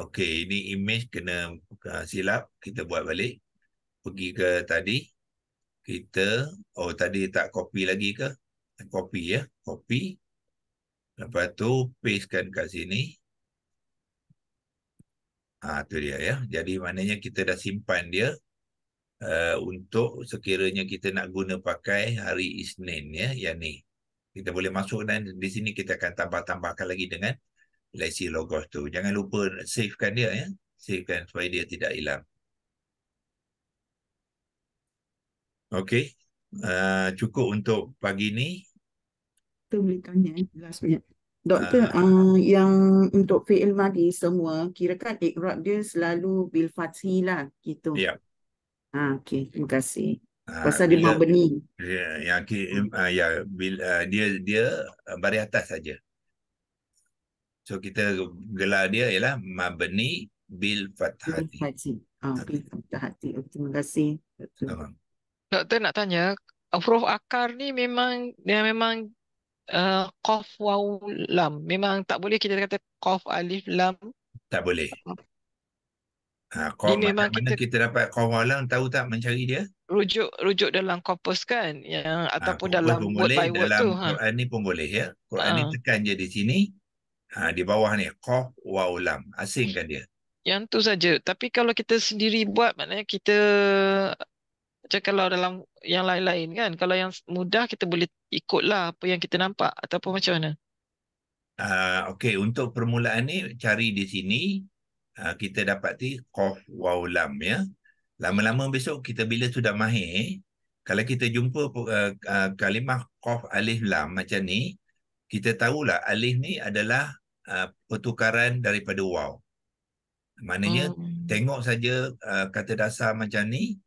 Okey, ini image kena uh, silap. Kita buat balik. Pergi ke tadi. Kita, oh tadi tak copy lagi ke? copy ya copy lepas tu pastekan kat sini ah tu dia ya jadi maknanya kita dah simpan dia uh, untuk sekiranya kita nak guna pakai hari Isnin ya yang ni kita boleh masuk dan di sini kita akan tambah-tambahkan lagi dengan legacy logos tu jangan lupa savekan dia ya savekan supaya dia tidak hilang okey Uh, cukup untuk pagi ni Doktor boleh tanya eh, last minute. Doktor, uh, uh, yang untuk fi'il madi semua, kira kan ikhrab dia selalu bil fathi lah, gitu. Ya. Yeah. Ha, okay, terima kasih. Ah, Pasal uh, dia mau benih. Ya, yang uh, ya, bil, uh, dia dia bari atas saja. So kita gelar dia ialah mabni bil fathati. Bil fathi. Ah, oh, bil fathati. Okay, terima kasih. Doktor. Doktor nak tanya, huruf akar ni memang dia memang uh, qaf waw lam memang tak boleh kita kata qaf alif lam tak boleh ha qaf memang kita, mana kita dapat qaf waw lam tahu tak mencari dia rujuk rujuk dalam corpus kan yang ha, ataupun dalam word boleh, by word dalam tu Quran ha Quran ni pun boleh ya Kalau ha. ni tekan je di sini ha di bawah ni qaf waw lam asingkan dia yang tu saja tapi kalau kita sendiri buat maknanya kita macam kalau dalam yang lain-lain kan. Kalau yang mudah kita boleh ikutlah apa yang kita nampak. Ataupun macam mana? Uh, ah, okay, untuk permulaan ni cari di sini. Uh, kita di Qaf Waulam ya. Lama-lama besok kita bila sudah mahir. Kalau kita jumpa uh, uh, kalimah Qaf Alif Lam macam ni. Kita tahulah Alif ni adalah uh, pertukaran daripada Waw. Maknanya hmm. tengok saja uh, kata dasar macam ni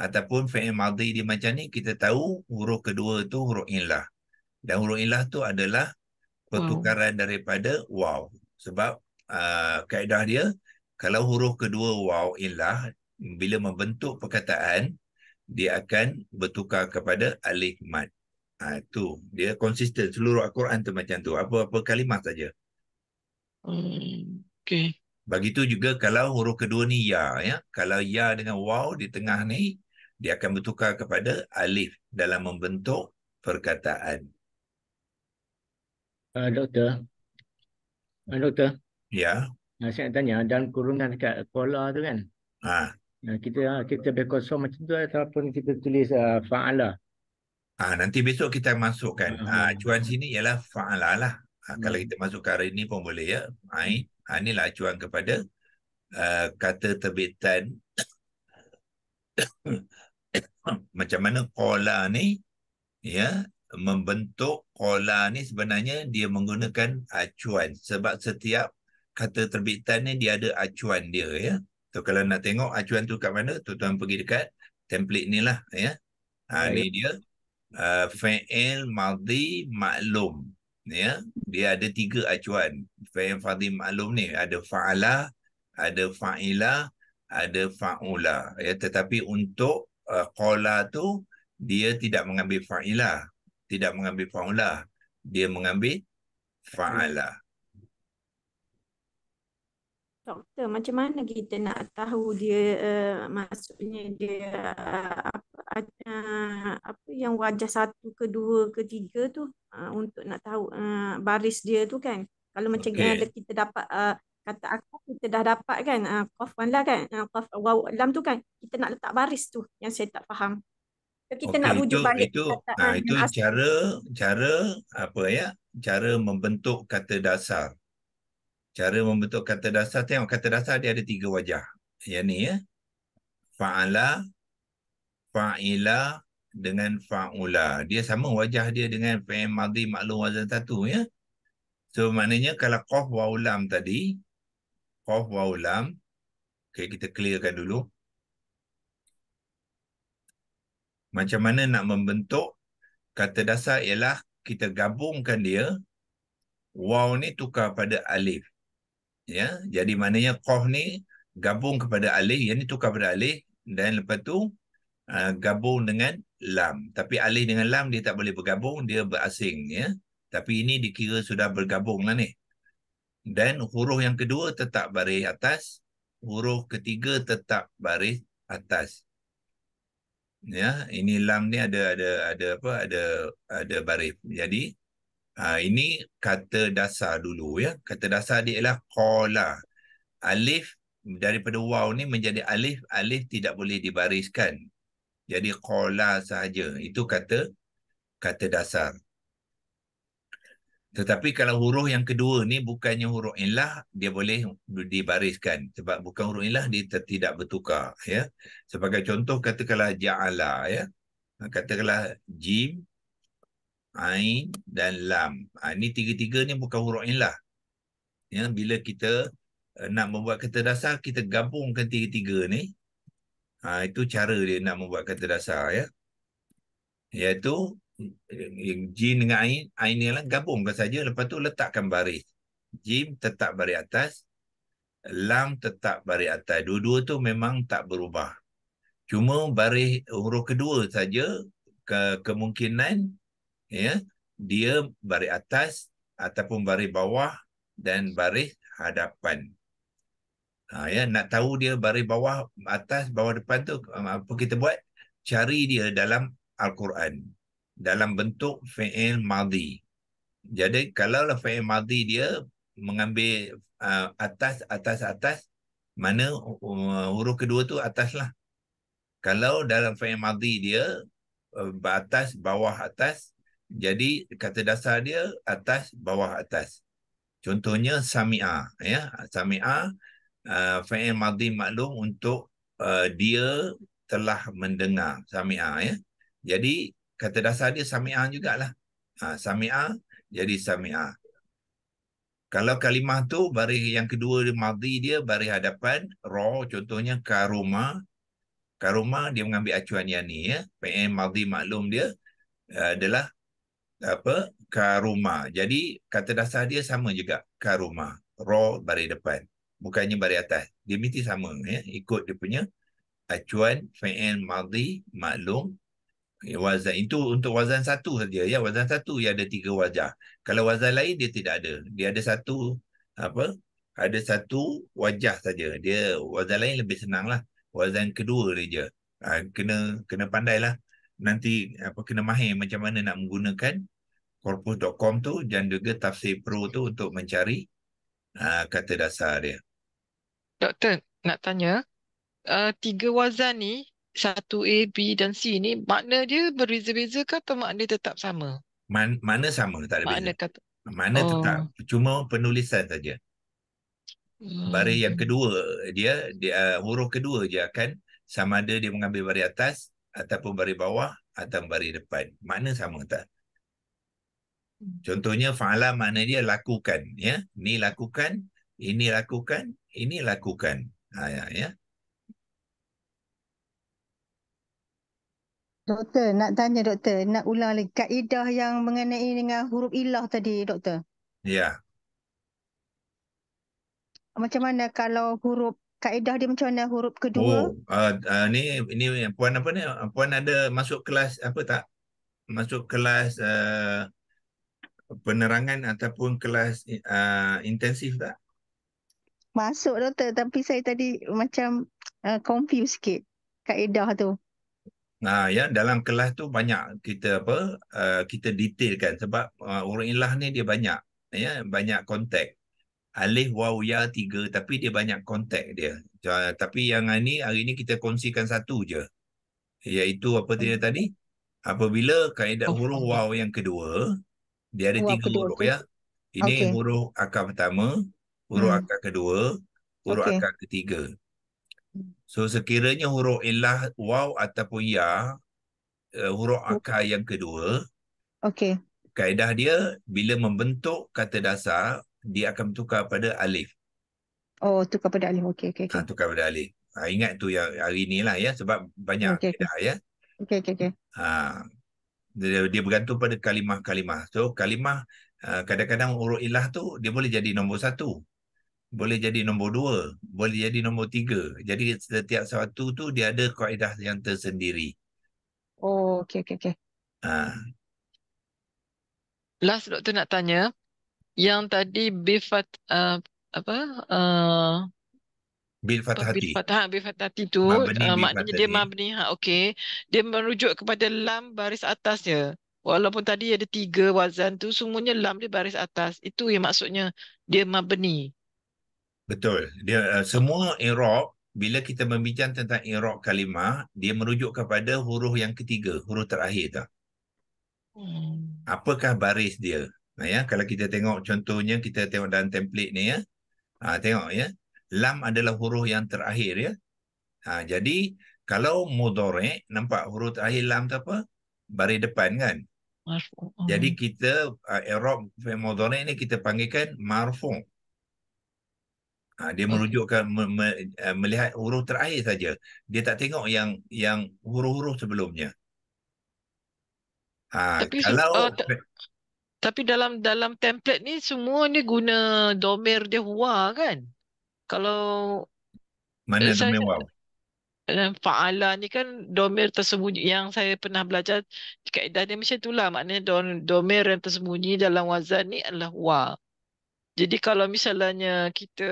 ataupun fi'il madhi dia macam ni kita tahu huruf kedua tu huruf inlah dan huruf inlah tu adalah pertukaran hmm. daripada waw sebab uh, kaedah dia kalau huruf kedua waw inlah bila membentuk perkataan dia akan bertukar kepada alif mad ha, tu dia konsisten seluruh al-Quran tu macam tu apa-apa kalimah saja hmm. okey Begitu juga kalau huruf kedua ni ya ya kalau ya dengan waw di tengah ni dia akan bertukar kepada alif dalam membentuk perkataan. Uh, doktor. Uh, doktor. Ya. Yeah. saya nak tanya dalam kurungan dekat kola tu kan. Ha. Nah kita ah, kita berkosong macam tu ataupun kita tulis uh, faala. Ha, nanti besok kita masukkan. Ha, cuan sini ialah fa'ala lah. Ha, kalau hmm. kita masuk hari ini pun boleh ya. Ha, inilah cuan kepada uh, kata terbitan macam mana qola ni ya membentuk qola ni sebenarnya dia menggunakan acuan sebab setiap kata terbitan ni dia ada acuan dia ya. Tu so, kalau nak tengok acuan tu kat mana tuan-tuan pergi dekat template ni lah ya. Ha Baik. ni dia uh, fa'il madhi maklum ya. Dia ada tiga acuan. Fa'il madhi maklum ni ada fa'ala, ada fa'ila, ada fa'ula ya tetapi untuk uh, tu dia tidak mengambil fa'ilah, tidak mengambil faulah, dia mengambil fa'ala doktor macam mana kita nak tahu dia uh, maksudnya dia uh, apa ada uh, apa yang wajah satu kedua ketiga tu uh, untuk nak tahu uh, baris dia tu kan kalau macam okay. kita dapat uh, kata aku kita dah dapat kan uh, ah, qaf wan la kan uh, ah, qaf waw lam tu kan kita nak letak baris tu yang saya tak faham kita okay, nak rujuk balik itu kata, nah, ah, itu as- cara cara apa ya cara membentuk kata dasar cara membentuk kata dasar tengok kata dasar dia ada tiga wajah yang ni ya faala faila dengan faula dia sama wajah dia dengan fi maklum wazan satu ya so maknanya kalau qaf waw lam tadi qaf waw lam okey kita clearkan dulu macam mana nak membentuk kata dasar ialah kita gabungkan dia waw ni tukar pada alif ya jadi maknanya qaf ni gabung kepada alif yang ni tukar pada alif dan lepas tu uh, gabung dengan lam tapi alif dengan lam dia tak boleh bergabung dia berasing ya tapi ini dikira sudah bergabung lah ni. Dan huruf yang kedua tetap baris atas. Huruf ketiga tetap baris atas. Ya, ini lam ni ada ada ada apa? Ada ada baris. Jadi ha, ini kata dasar dulu ya. Kata dasar dia ialah qala. Alif daripada waw ni menjadi alif. Alif tidak boleh dibariskan. Jadi qala sahaja. Itu kata kata dasar. Tetapi kalau huruf yang kedua ni bukannya huruf ilah, dia boleh dibariskan. Sebab bukan huruf ilah, dia tidak bertukar. Ya? Sebagai contoh, katakanlah ja'ala. Ya? Katakanlah jim, ain dan lam. Ha, ini tiga-tiga ni bukan huruf ilah. Ya? Bila kita eh, nak membuat kata dasar, kita gabungkan tiga-tiga ni. Ha, itu cara dia nak membuat kata dasar. Ya? Iaitu jin dengan ain, ain ni lah gabungkan saja lepas tu letakkan baris. Jim tetap baris atas, lam tetap baris atas. Dua-dua tu memang tak berubah. Cuma baris huruf kedua saja ke kemungkinan ya dia baris atas ataupun baris bawah dan baris hadapan. Ha, ya, nak tahu dia baris bawah, atas, bawah depan tu apa kita buat? Cari dia dalam Al-Quran dalam bentuk fi'il madhi. Jadi kalau kalaulah fi'il madhi dia mengambil uh, atas, atas, atas, mana uh, huruf kedua tu atas lah. Kalau dalam fi'il madhi dia uh, atas, bawah, atas, jadi kata dasar dia atas, bawah, atas. Contohnya sami'a. Ya? Sami'a, uh, fi'il madhi maklum untuk uh, dia telah mendengar sami'a. Ya? Jadi kata dasar dia sami'ah jugalah. Ha, sami'ah jadi sami'ah. Kalau kalimah tu baris yang kedua di madhi dia baris hadapan roh contohnya karuma. Karuma dia mengambil acuan yang ni ya. PM madhi maklum dia eh, adalah apa karuma. Jadi kata dasar dia sama juga karuma. Roh baris depan. Bukannya baris atas. Dia mesti sama ya. Ikut dia punya acuan fi'il madhi maklum Ya, wazan itu untuk wazan satu saja ya wazan satu yang ada tiga wajah kalau wazan lain dia tidak ada dia ada satu apa ada satu wajah saja dia wazan lain lebih senanglah wazan kedua saja. je. Ha, kena kena lah nanti apa kena mahir macam mana nak menggunakan corpus.com tu dan juga tafsir pro tu untuk mencari ha, kata dasar dia doktor nak tanya uh, tiga wazan ni satu A, B dan C ni makna dia berbeza-beza ke atau makna tetap sama? Man, mana sama tak ada makna beza. Kata, mana oh. tetap. Cuma penulisan saja. Hmm. Baris yang kedua dia, dia uh, huruf kedua je akan sama ada dia mengambil baris atas ataupun baris bawah atau baris depan. Mana sama tak? Contohnya fa'ala mana dia lakukan. ya Ni lakukan, ini lakukan, ini lakukan. Ha, ya, ya. Doktor, nak tanya doktor, nak ulang lagi kaedah yang mengenai dengan huruf ilah tadi, doktor. Ya. Macam mana kalau huruf kaedah dia macam mana huruf kedua? Oh, uh, uh, ni ini puan apa ni? Uh, puan ada masuk kelas apa tak? Masuk kelas uh, penerangan ataupun kelas uh, intensif tak? Masuk doktor, tapi saya tadi macam uh, confused sikit kaedah tu. Nah, ya dalam kelas tu banyak kita apa uh, kita detailkan sebab uh, orang ilah ni dia banyak ya banyak kontak. Alif waw ya tiga tapi dia banyak kontak dia. Uh, tapi yang ini, hari ini kita kongsikan satu je. Iaitu apa dia tadi? Apabila kaedah oh, huruf waw yang kedua dia ada tiga huruf ya. Ini okay. huruf akar pertama, huruf hmm. akar kedua, huruf okay. akar ketiga. So sekiranya huruf ilah waw ataupun ya uh, huruf akar yang kedua. Okey. Kaedah dia bila membentuk kata dasar dia akan tukar pada alif. Oh tukar pada alif. Okey okey. Okay. Ha, tukar pada alif. Ha, ingat tu yang hari ni lah ya sebab banyak okay, kaedah ya. Okey okey okey. Ha, dia, dia bergantung pada kalimah-kalimah. So kalimah eh, kadang-kadang uh, huruf ilah tu dia boleh jadi nombor satu boleh jadi nombor dua, boleh jadi nombor tiga. Jadi setiap satu tu dia ada kaedah yang tersendiri. Oh, okay, okay. okey. Ha. Last doktor nak tanya, yang tadi bifat, uh, apa? Uh, bil fatahati. Bil fatahati bil tu mabni, uh, maknanya dia mabni ha okay. dia merujuk kepada lam baris atas ya walaupun tadi ada tiga wazan tu semuanya lam dia baris atas itu yang maksudnya dia mabni Betul. Dia uh, semua irob bila kita membincang tentang irob kalimah, dia merujuk kepada huruf yang ketiga, huruf terakhir tu. Hmm. Apakah baris dia? Nah, ya, kalau kita tengok contohnya kita tengok dalam template ni ya. Ha, tengok ya. Lam adalah huruf yang terakhir ya. Ha, jadi kalau mudore nampak huruf terakhir lam tu apa? Baris depan kan? Jadi hmm. kita uh, eh, Arab mudore ni kita panggilkan marfu. Ha, dia hmm. merujukkan me, me, eh, melihat huruf terakhir saja. Dia tak tengok yang yang huruf-huruf sebelumnya. Ha, tapi, kalau uh, tapi dalam dalam template ni semua ni guna domer dia huwa kan? Kalau mana domain wow? Dan faala ni kan domain tersembunyi yang saya pernah belajar kaedah dia macam itulah maknanya domain yang tersembunyi dalam wazan ni adalah wa. Wow. Jadi kalau misalnya kita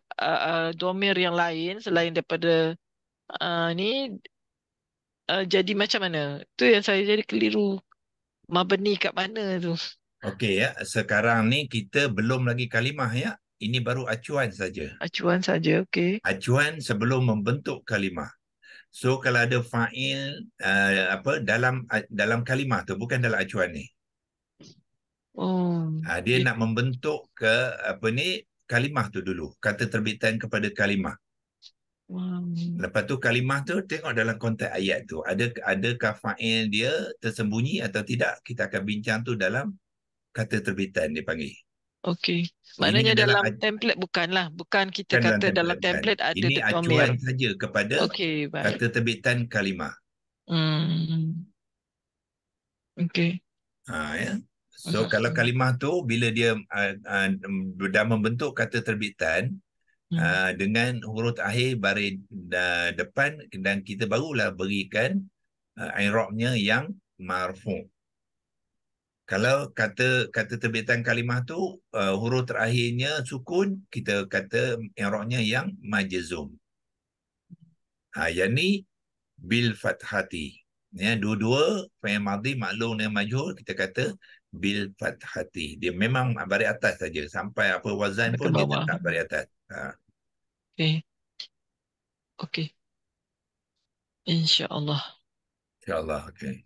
uh, uh, domir yang lain selain daripada uh, ni uh, jadi macam mana? Tu yang saya jadi keliru. Mabni kat mana tu? Okey ya, sekarang ni kita belum lagi kalimah ya. Ini baru acuan saja. Acuan saja, okey. Acuan sebelum membentuk kalimah. So kalau ada fa'il uh, apa dalam dalam kalimah tu bukan dalam acuan ni. Oh. Ah, dia nak membentuk ke apa ni kalimah tu dulu. Kata terbitan kepada kalimah. Wow. Lepas tu kalimah tu tengok dalam konteks ayat tu. Ada ada kafail dia tersembunyi atau tidak. Kita akan bincang tu dalam kata terbitan dia panggil. Okey. Maknanya dalam, dalam template bukanlah. Bukan kita kan kata dalam template, dalam template kan. ada Ini acuan saja kepada okay, kata terbitan kalimah. Hmm. Okey. Ha, ya. So Asas. kalau kalimah tu bila dia uh, uh, dah membentuk kata terbitan hmm. uh, dengan huruf akhir baris uh, depan dan kita barulah berikan uh, i'rabnya yang marfu. Kalau kata kata terbitan kalimah tu uh, huruf terakhirnya sukun kita kata i'rabnya yang majzum. Ha uh, yang ni bil fathati. Ya dua-dua fi'il maklum dan majhul kita kata bil fathati. Dia memang bari atas saja. Sampai apa wazan pun dia tak bari atas. Ha. Okay. Okay. InsyaAllah. InsyaAllah. Okay.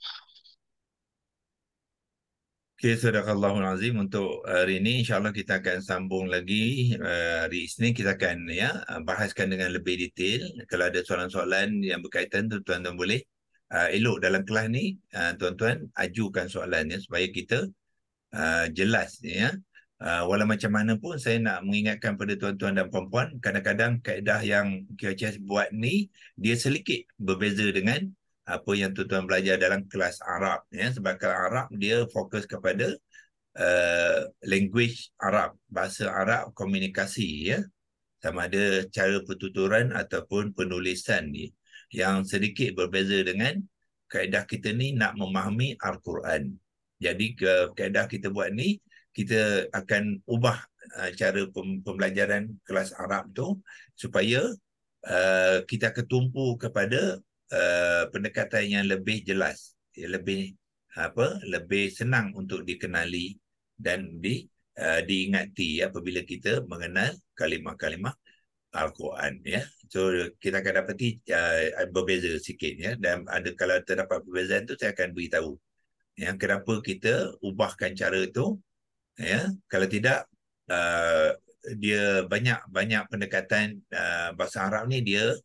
Saudara sadaqallahu azim untuk hari ini insyaallah kita akan sambung lagi eh, hari ini kita akan ya bahaskan dengan lebih detail kalau ada soalan-soalan yang berkaitan tu tuan-tuan boleh uh, elok dalam kelas ni uh, tuan-tuan ajukan soalannya supaya kita uh, jelas ya. Uh, walau macam mana pun saya nak mengingatkan pada tuan-tuan dan puan-puan kadang-kadang kaedah yang QHS buat ni dia sedikit berbeza dengan apa yang tuan-tuan belajar dalam kelas Arab ya sebab kelas Arab dia fokus kepada uh, language Arab bahasa Arab komunikasi ya sama ada cara pertuturan ataupun penulisan ni. Ya yang sedikit berbeza dengan kaedah kita ni nak memahami Al-Quran. Jadi ke kaedah kita buat ni, kita akan ubah uh, cara pem- pembelajaran kelas Arab tu supaya uh, kita ketumpu kepada uh, pendekatan yang lebih jelas, yang lebih apa, lebih senang untuk dikenali dan di uh, diingati apabila kita mengenal kalimah-kalimah Al-Quran ya. So kita akan dapat uh, berbeza sikit ya dan ada kalau terdapat perbezaan tu saya akan beritahu. Yang kenapa kita ubahkan cara tu ya. Kalau tidak uh, dia banyak-banyak pendekatan uh, bahasa Arab ni dia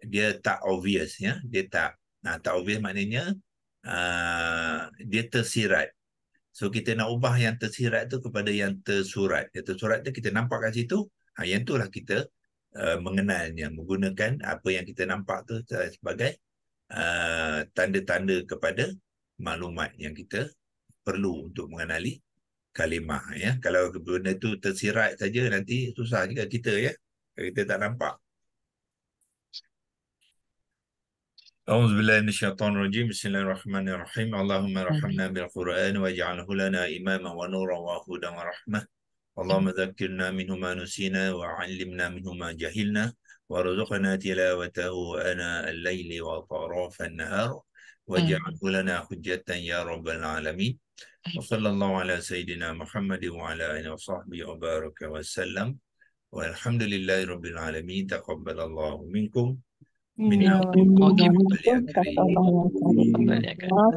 dia tak obvious ya. Dia tak nah tak obvious maknanya uh, dia tersirat. So kita nak ubah yang tersirat tu kepada yang tersurat. Yang tersurat tu kita nampak kat situ. Ha, yang itulah kita Uh, mengenalnya menggunakan apa yang kita nampak tu uh, sebagai uh, tanda-tanda kepada maklumat yang kita perlu untuk mengenali kalimah ya kalau benda tu tersirat saja nanti susah juga kita ya kita tak nampak أعوذ بالله من الشيطان الرجيم بسم الله الرحمن الرحيم اللهم ارحمنا بالقرآن واجعله لنا إماما ونورا وهدى ورحمة اللهم ذكرنا منه ما نسينا وعلمنا منه ما جهلنا وارزقنا تلاوته أنا الليل وطراف النهار واجعله لنا حجة يا رب العالمين وصلى الله على سيدنا محمد وعلى آله وصحبه وبارك وسلم والحمد لله رب العالمين تقبل الله منكم من الله